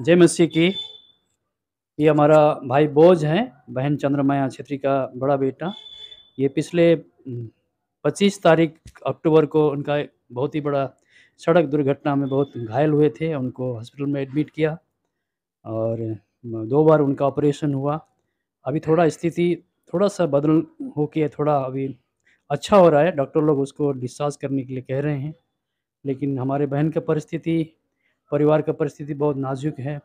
जय मसीह की ये हमारा भाई बोझ है बहन चंद्रमाया छेत्री का बड़ा बेटा ये पिछले 25 हम्म, तारीख अक्टूबर को उनका बहुत ही बड़ा सड़क दुर्घटना में बहुत घायल हुए थे उनको हॉस्पिटल में एडमिट किया और दो बार उनका ऑपरेशन हुआ अभी थोड़ा स्थिति थोड़ा सा बदल हो के थोड़ा अभी अच्छा हो रहा है डॉक्टर लोग उसको डिस्चार्ज करने के लिए कह रहे हैं लेकिन हमारे बहन की परिस्थिति परिवार का परिस्थिति बहुत नाजुक है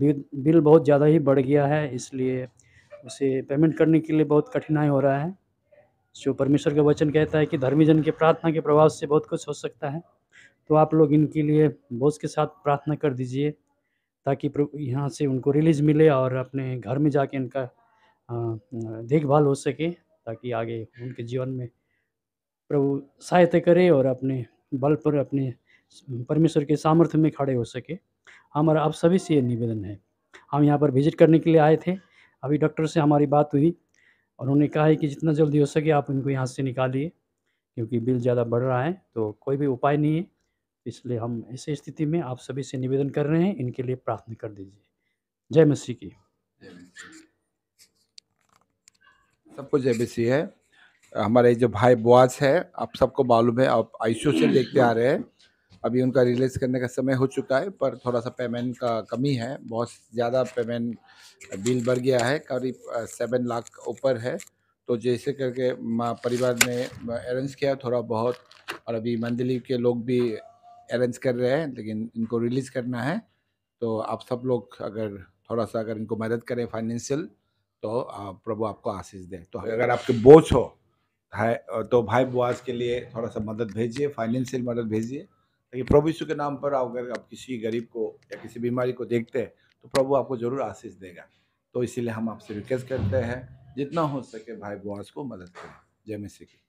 बिल बहुत ज़्यादा ही बढ़ गया है इसलिए उसे पेमेंट करने के लिए बहुत कठिनाई हो रहा है जो परमेश्वर का वचन कहता है कि धर्मीजन के प्रार्थना के प्रभाव से बहुत कुछ हो सकता है तो आप लोग इनके लिए बोझ के साथ प्रार्थना कर दीजिए ताकि यहाँ से उनको रिलीज मिले और अपने घर में जाके इनका देखभाल हो सके ताकि आगे उनके जीवन में प्रभु सहायता करे और अपने बल पर अपने परमेश्वर के सामर्थ्य में खड़े हो सके हमारा आप सभी से ये निवेदन है हम यहाँ पर विजिट करने के लिए आए थे अभी डॉक्टर से हमारी बात हुई और उन्होंने कहा है कि जितना जल्दी हो सके आप उनको यहाँ से निकालिए क्योंकि बिल ज़्यादा बढ़ रहा है तो कोई भी उपाय नहीं है इसलिए हम ऐसे स्थिति में आप सभी से निवेदन कर रहे हैं इनके लिए प्रार्थना कर दीजिए जय मसी की सबको जय मसी है हमारे जो भाई बुआस है आप सबको मालूम है आप आईसीयू से देखते आ रहे हैं अभी उनका रिलीज करने का समय हो चुका है पर थोड़ा सा पेमेंट का कमी है बहुत ज़्यादा पेमेंट बिल बढ़ गया है करीब सेवन लाख ऊपर है तो जैसे करके परिवार ने अरेंज किया थोड़ा बहुत और अभी मंदली के लोग भी अरेंज कर रहे हैं लेकिन इनको रिलीज़ करना है तो आप सब लोग अगर थोड़ा सा अगर इनको मदद करें फाइनेंशियल तो प्रभु आपको आशीष दे तो अगर आपके बोझ हो है तो भाई बुआज के लिए थोड़ा सा मदद भेजिए फाइनेंशियल मदद भेजिए ताकि प्रभु यीशु के नाम पर अगर आप किसी गरीब को या किसी बीमारी को देखते हैं तो प्रभु आपको ज़रूर आशीष देगा तो इसीलिए हम आपसे रिक्वेस्ट करते हैं जितना हो सके भाई बुआस को मदद करें जय मसीह की